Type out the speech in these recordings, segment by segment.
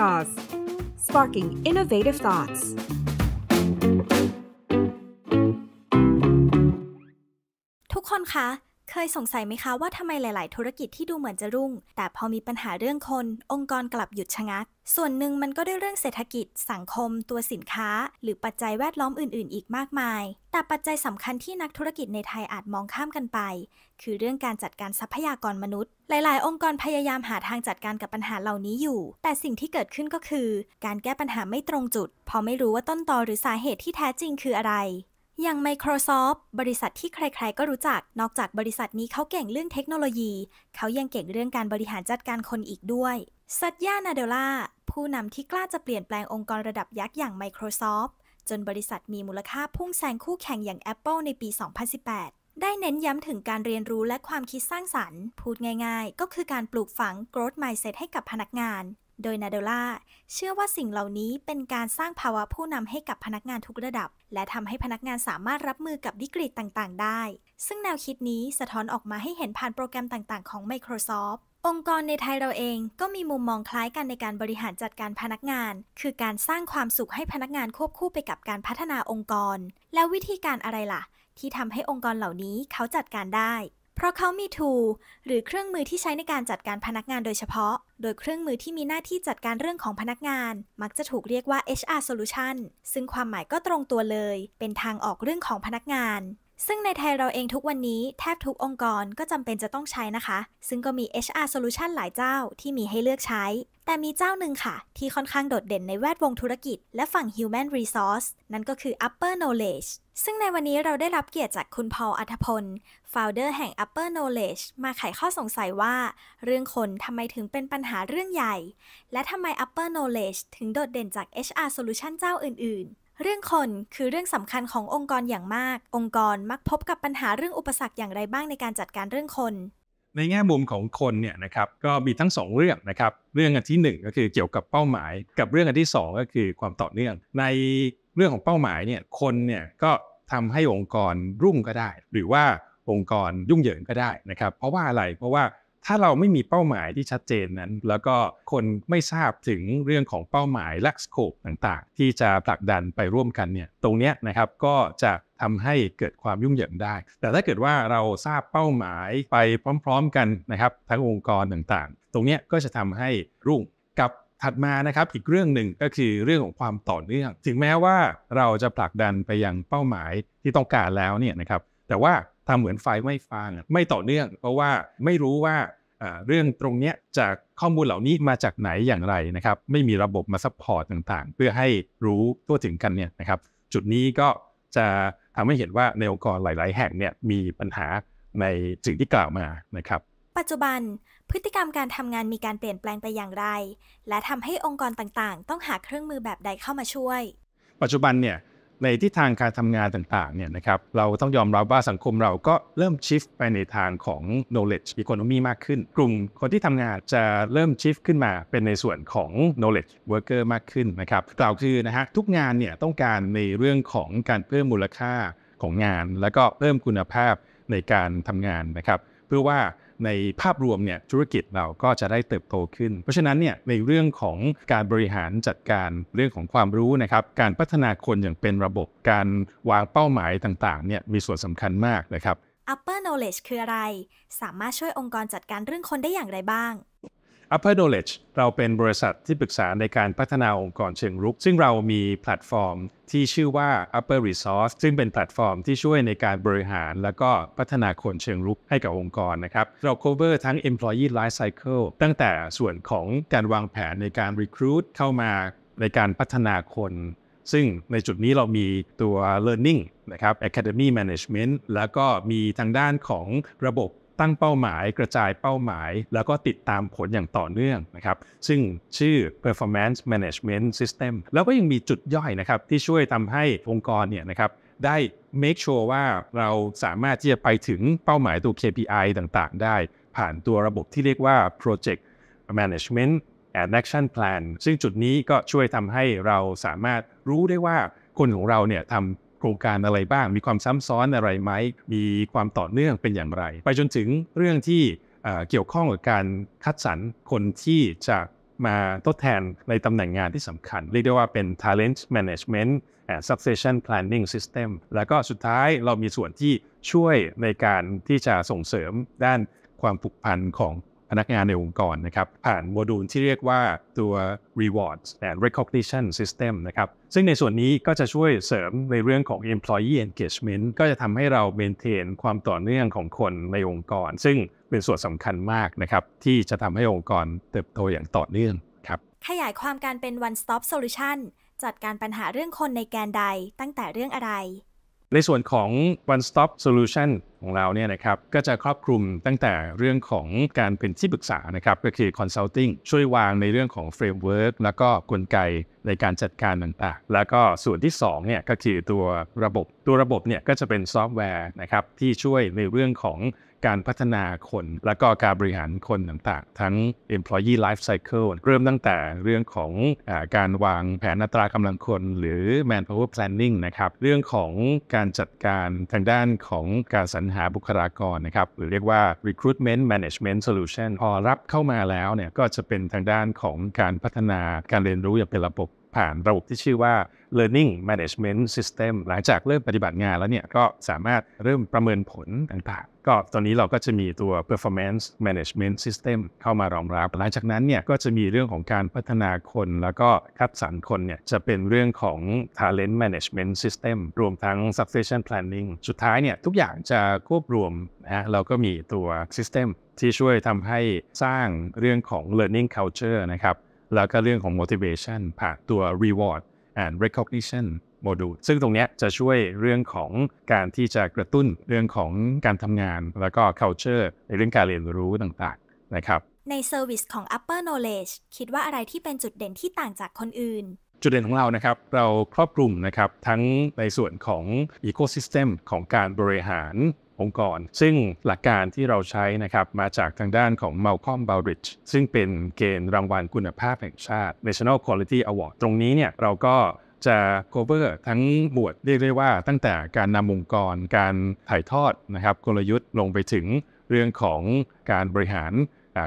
Sauce sparking innovative thoughts ทุกคนคะเคยสงสัยไหมคะว่าทำไมหลาย ๆ ธุรกิจที่ดูเหมือนจะรุ่ง แต่พอมีปัญหาเรื่องคน องค์กรกลับหยุดชะงัก ส่วนหนึ่งมันก็ด้วยเรื่องเศรษฐกิจ สังคม ตัวสินค้า หรือปัจจัยแวดล้อมอื่น ๆ อีกมากมาย แต่ปัจจัยสำคัญที่นักธุรกิจในไทยอาจมองข้ามกันไป คือเรื่องการจัดการทรัพยากรมนุษย์ หลาย ๆ องค์กรพยายามหาทางจัดการกับปัญหาเหล่านี้อยู่ แต่สิ่งที่เกิดขึ้นก็คือ การแก้ปัญหาไม่ตรงจุดเพราะไม่รู้ว่าต้นตอหรือสาเหตุที่แท้จริงคืออะไรอย่าง Microsoft บริษัทที่ใครๆ ก็รู้จัก นอกจากบริษัทนี้เขาเก่งเรื่องเทคโนโลยี เขายังเก่งเรื่องการบริหารจัดการคนอีกด้วยซัตยา นาเดล่าผู้นำที่กล้าจะเปลี่ยนแปลงองค์กรระดับยักษ์อย่าง Microsoft จนบริษัทมีมูลค่าพุ่งแซงคู่แข่งอย่าง Apple ในปี 2018 ได้เน้นย้ำถึงการเรียนรู้และความคิดสร้างสรรค์ พูดง่ายๆ ก็คือการปลูกฝัง growth mindset ให้กับพนักงานโดยนาโดล่าเชื่อว่าสิ่งเหล่านี้เป็นการสร้างภาวะผู้นำให้กับพนักงานทุกระดับ และทำให้พนักงานสามารถรับมือกับวิกฤตต่างๆ ได้ ซึ่งแนวคิดนี้สะท้อนออกมาให้เห็นผ่านโปรแกรมต่างๆ ของ Microsoft องค์กรในไทยเราเองก็มีมุมมองคล้ายกันในการบริหารจัดการพนักงาน คือการสร้างความสุขให้พนักงานควบคู่ไปกับการพัฒนาองค์กร แล้ววิธีการอะไรล่ะที่ทำให้องค์กรเหล่านี้เขาจัดการได้เพราะเขามีทูหรือเครื่องมือที่ใช้ในการจัดการพนักงานโดยเฉพาะ โดยเครื่องมือที่มีหน้าที่จัดการเรื่องของพนักงาน มักจะถูกเรียกว่า HR solution ซึ่งความหมายก็ตรงตัวเลยเป็นทางออกเรื่องของพนักงาน ซึ่งในไทยเราเองทุกวันนี้ แทบทุกองค์กรก็จำเป็นจะต้องใช้นะคะ ซึ่งก็มี HR solution หลายเจ้าที่มีให้เลือกใช้ แต่มีเจ้าหนึ่งค่ะ ที่ค่อนข้างโดดเด่นในแวดวงธุรกิจและฝั่ง human resource นั่นก็คือ upper knowledge ซึ่งในวันนี้เราได้รับเกียรติจากคุณพอลอัธพลาวเดอร์แห่ง Upper Knowledge มาไขข้อสงสัยว่า เรื่องคนทำไมถึงเป็นปัญหาเรื่องใหญ่ และทำไม Upper Knowledge ถึงโดดเด่นจาก HR Solution เจ้าอื่นๆ เรื่องคนคือเรื่องสำคัญขององค์กรอย่างมาก องค์กรมักพบกับปัญหาเรื่องอุปสรรคอย่างไรบ้างในการจัดการเรื่องคน ในแง่มุมของคนเนี่ยนะครับ ก็มีทั้ง 2 เรื่องนะครับ เรื่องอันที่ 1 ก็คือเกี่ยวกับเป้าหมาย กับเรื่องอันที่2ก็คือความต่อเนื่องในเรื่องของเป้าหมายเนี่ยคนเนี่ยก็ทำให้องค์กรรุ่งก็ได้ หรือว่าองค์กรยุ่งเหยิงก็ได้นะครับ เพราะว่าอะไรเพราะว่าถ้าเราไม่มีเป้าหมายที่ชัดเจนนั้น แล้วก็คนไม่ทราบถึงเรื่องของเป้าหมายลักสโคปต่างๆที่จะผลักดันไปร่วมกันเนี่ยตรงเนี้ยนะครับก็จะทำให้เกิดความยุ่งเหยิงได้ แต่ถ้าเกิดว่าเราทราบเป้าหมายไปพร้อม ๆ กันนะครับ ทั้งองค์กรต่างๆ ตรงเนี้ยก็จะทำให้รุ่งกับถัดมานะครับอีกเรื่องหนึ่งก็คือเรื่องของความต่อเนื่อง ถึงแม้ว่าเราจะผลักดันไปยังเป้าหมายที่ต้องการแล้วเนี่ยนะครับ แต่ว่าทำเหมือนไฟไม่ฟางไม่ต่อเนื่อง เพราะว่าไม่รู้ว่าเรื่องตรงนี้จากข้อมูลเหล่านี้มาจากไหนอย่างไรนะครับไม่มีระบบมาซัพพอร์ตต่างๆ เพื่อให้รู้ตัวถึงกันเนี่ยนะครับ จุดนี้ก็จะทำให้เห็นว่าในองค์กรหลาย ๆ แห่งเนี่ยมีปัญหาในสิ่งที่กล่าวมานะครับปัจจุบันพฤติกรรมการทำงานมีการเปลี่ยนแปลงไปอย่างไร และทำให้องค์กรต่างๆ ต้องหาเครื่องมือแบบใดเข้ามาช่วย ปัจจุบันเนี่ยในทิศทางการทำงานต่าง ๆเนี่ยนะครับเราต้องยอมรับว่าสังคมเราก็เริ่มชิฟไปในทางของ knowledge economy มากขึ้น กลุ่มคนที่ทำงานจะเริ่มชิฟขึ้นมาเป็นในส่วนของ knowledge worker มากขึ้นนะครับกล่าวคือนะฮะทุกงานเนี่ยต้องการในเรื่องของการเพิ่มมูลค่าของงาน แล้วก็เพิ่มคุณภาพในการทำงานนะครับเพื่อว่าในภาพรวมเนี่ยธุรกิจเราก็จะได้เติบโตขึ้น เพราะฉะนั้นเนี่ยในเรื่องของการบริหารจัดการเรื่องของความรู้นะครับ การพัฒนาคนอย่างเป็นระบบการวางเป้าหมายต่างๆเนี่ยมีส่วนสำคัญมากนะครับ Upper Knowledge คืออะไร สามารถช่วยองค์กรจัดการเรื่องคนได้อย่างไรบ้าง Upper Knowledge เราเป็นบริษัทที่ปรึกษาในการพัฒนาองค์กรเชิงรุก ซึ่งเรามีแพลตฟอร์มที่ชื่อว่า Upper Resource ซึ่งเป็นแพลตฟอร์มที่ช่วยในการบริหารและก็พัฒนาคนเชิงรุกให้กับองค์กรนะครับ เรา cover ทั้ง employee life cycle ตั้งแต่ส่วนของการวางแผนในการ recruit เข้ามาในการพัฒนาคน ซึ่งในจุดนี้เรามีตัว learning นะครับ academy management แล้วก็มีทางด้านของระบบตั้งเป้าหมายกระจายเป้าหมาย แล้วก็ติดตามผลอย่างต่อเนื่องนะครับซึ่งชื่อ performance management system แล้วก็ยังมีจุดย่อยนะครับที่ช่วยทำให้องค์กรเนี่ยนะครับได้ make sure ว่าเราสามารถที่จะไปถึงเป้าหมายตัว KPI ต่างๆ ได้ผ่านตัวระบบที่เรียกว่า project management and action plan ซึ่งจุดนี้ก็ช่วยทำให้เราสามารถรู้ได้ว่าคนของเราเนี่ยทำโครงการอะไรบ้างมีความซ้ำซ้อนอะไรไหมมีความต่อเนื่องเป็นอย่างไร ไปจนถึงเรื่องที่เกี่ยวข้องกับการคัดสรรคนที่จะมาทดแทนในตำแหน่งงานที่สำคัญ เรียกได้ว่าเป็น talent management and succession planning system แล้วก็สุดท้ายเรามีส่วนที่ช่วยในการที่จะส่งเสริมด้านความผูกพันของพนักงานในองค์กรนะครับ ผ่านโมดูลที่เรียกว่าตัว rewards and recognition system นะครับซึ่งในส่วนนี้ก็จะช่วยเสริมในเรื่องของ employee engagement ก็จะทำให้เรา maintain ความต่อเนื่องของคนในองค์กร ซึ่งเป็นส่วนสำคัญมากนะครับ ที่จะทำให้องค์กรเติบโตอย่างต่อเนื่องครับ ขยายความการเป็น one stop solution จัดการปัญหาเรื่องคนในแกนใด ตั้งแต่เรื่องอะไรในส่วนของ one stop solution ของเราเนี่ยนะครับก็จะครอบคลุมตั้งแต่เรื่องของการเป็นที่ปรึกษานะครับก็คือ consulting ช่วยวางในเรื่องของ framework แล้วก็กลไกในการจัดการต่างๆ แล้วก็ส่วนที่2เนี่ยก็คือตัวระบบตัวระบบเนี่ยก็จะเป็นซอฟต์แวร์นะครับที่ช่วยในเรื่องของการพัฒนาคนและก็การบริหารคนต่างๆทั้ง employee life cycle เริ่มตั้งแต่เรื่องของอการวางแผนอัตรากำลังคนหรือ manpower planning นะครับเรื่องของการจัดการทางด้านของการสรรหาบุคลากรนะครับหรือเรียกว่า recruitment management solution พอรับเข้ามาแล้วเนี่ยก็จะเป็นทางด้านของการพัฒนาการเรียนรู้อย่างเป็นระบบผ่านระบบที่ชื่อว่า learning management system หลังจากเริ่มปฏิบัติงานแล้วเนี่ยก็สามารถเริ่มประเมินผลต่างๆก็ตอนนี้เราก็จะมีตัว performance management system เข้ามารองรับหลังจากนั้นเนี่ยก็จะมีเรื่องของการพัฒนาคนแล้วก็คัดสรรคนเนี่ยจะเป็นเรื่องของ talent management system รวมทั้ง succession planning สุดท้ายเนี่ยทุกอย่างจะควบรวมนะเราก็มีตัว system ที่ช่วยทำให้สร้างเรื่องของ learning culture นะครับแล้วก็เรื่องของ motivation ผ่านตัว reward and recognition module ซึ่งตรงนี้จะช่วยเรื่องของการที่จะกระตุ้นเรื่องของการทำงาน แล้วก็ culture ในเรื่องการเรียนรู้ต่างๆ นะครับ ในเซอร์วิสของ upper knowledge คิดว่าอะไรที่เป็นจุดเด่นที่ต่างจากคนอื่น จุดเด่นของเรานะครับ เราครอบคลุมนะครับ ทั้งในส่วนของ Ecosystem ของการบริหารองค์กร ซึ่งหลักการที่เราใช้นะครับมาจากทางด้านของ Malcolm Baldrige ซึ่งเป็นเกณฑ์รางวัลคุณภาพแห่งชาติ National Quality Award ตรงนี้เนี่ยเราก็จะ cover ทั้งบวดเรียกได้ว่า ตั้งแต่การนำองค์กร การถ่ายทอดนะครับกลยุทธ์ลงไปถึงเรื่องของการบริหาร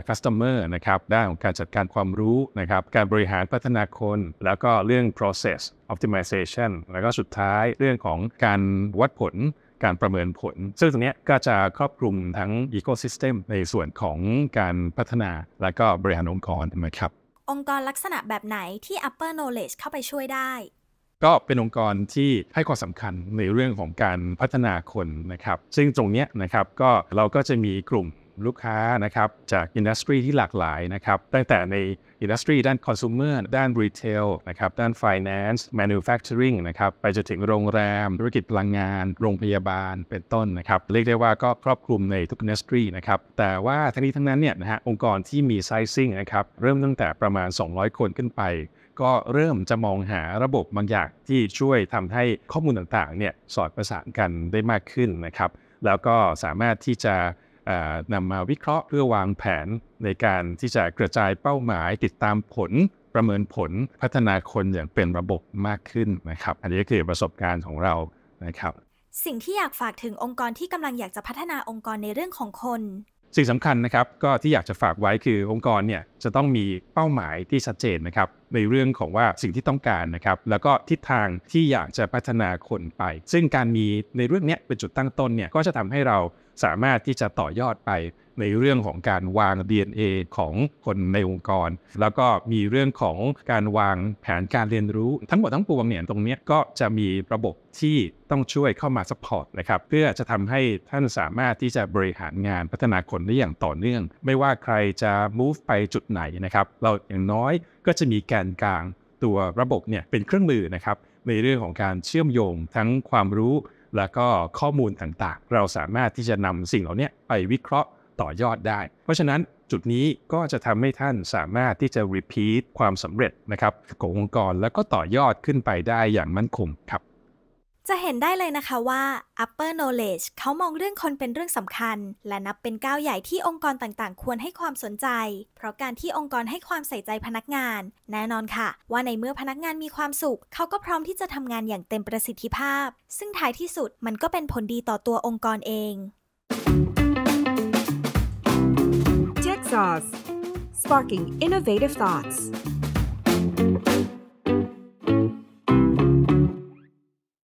customer นะครับด้านของการจัดการความรู้นะครับ การบริหารพัฒนาคน แล้วก็เรื่อง process optimization แล้วก็สุดท้ายเรื่องของการวัดผลการประเมินผล ซึ่งตรงนี้ก็จะครอบคลุมทั้งอีโคซิสเต็มในส่วนของการพัฒนา และก็บริหารองค์กรนะครับ องค์กรลักษณะแบบไหนที่ Upper Knowledge เข้าไปช่วยได้ ก็เป็นองค์กรที่ให้ความสำคัญในเรื่องของการพัฒนาคนนะครับ ซึ่งตรงนี้นะครับก็เราก็จะมีกลุ่มลูกค้านะครับจากอินดัสทรีที่หลากหลายนะครับ ตั้งแต่ในอินดัสทรี ด้านคอน sumer ด้านรีเทลนะครับด้านินแลนซ์ manufacturing นะครับไปจนถึงโรงแรม ธุรกิจพลังงาน โรงพยาบาลเป็นต้นนะครับ เรียกได้ว่าก็ครอบคลุมในทุกอินดัสทรีนะครับแต่ว่าทั้งนี้ทั้งนั้นเนี่ยนะฮะองค์กรที่มีไซซิ่งนะครับ เริ่มตั้งแต่ประมาณ 200 คนขึ้นไป ก็เริ่มจะมองหาระบบบางอย่างที่ช่วยทำให้ข้อมูลต่างๆเนี่ยสอดประสานกันได้มากขึ้นนะครับ แล้วก็สามารถที่จะนำมาวิเคราะห์เพื่อวางแผนในการที่จะกระจายเป้าหมายติดตามผลประเมินผลพัฒนาคนอย่างเป็นระบบมากขึ้นนะครับ อันนี้ก็คือประสบการณ์ของเรานะครับสิ่งที่อยากฝากถึงองค์กรที่กำลังอยากจะพัฒนาองค์กรในเรื่องของคน สิ่งสำคัญนะครับก็ที่อยากจะฝากไว้คือองค์กรเนี่ยจะต้องมีเป้าหมายที่ชัดเจนนะครับในเรื่องของว่าสิ่งที่ต้องการนะครับแล้วก็ทิศทางที่อยากจะพัฒนาคนไป ซึ่งการมีในเรื่องนี้เป็นจุดตั้งต้นเนี่ยก็จะทำให้เราสามารถที่จะต่อยอดไปในเรื่องของการวาง DNA ของคนในองค์กร แล้วก็มีเรื่องของการวางแผนการเรียนรู้ ทั้งหมดทั้งปวงเนี่ยตรงนี้ก็จะมีระบบที่ต้องช่วยเข้ามาสปอร์ตนะครับเพื่อจะทำให้ท่านสามารถที่จะบริหารงานพัฒนาคนได้อย่างต่อเนื่อง ไม่ว่าใครจะ move ไปจุดไหนนะครับเราอย่างน้อยก็จะมีแกนกลางตัวระบบเนี่ยเป็นเครื่องมือนะครับในเรื่องของการเชื่อมโยงทั้งความรู้แล้วก็ข้อมูลต่างๆ เราสามารถที่จะนำสิ่งเหล่านี้ไปวิเคราะห์ต่อยอดได้ เพราะฉะนั้นจุดนี้ก็จะทำให้ท่านสามารถที่จะ repeat ความสำเร็จนะครับขององค์กรแล้วก็ต่อยอดขึ้นไปได้อย่างมั่นคงครับจะเห็นได้เลยนะคะว่า upper knowledge เขามองเรื่องคนเป็นเรื่องสำคัญ และนับเป็นก้าวใหญ่ที่องค์กรต่างๆ ควรให้ความสนใจ เพราะการที่องค์กรให้ความใส่ใจพนักงาน แน่นอนค่ะ ว่าในเมื่อพนักงานมีความสุข เขาก็พร้อมที่จะทำงานอย่างเต็มประสิทธิภาพ ซึ่งท้ายที่สุดมันก็เป็นผลดีต่อตัวองค์กรเอง j e c s a w s Sparking Innovative Thoughts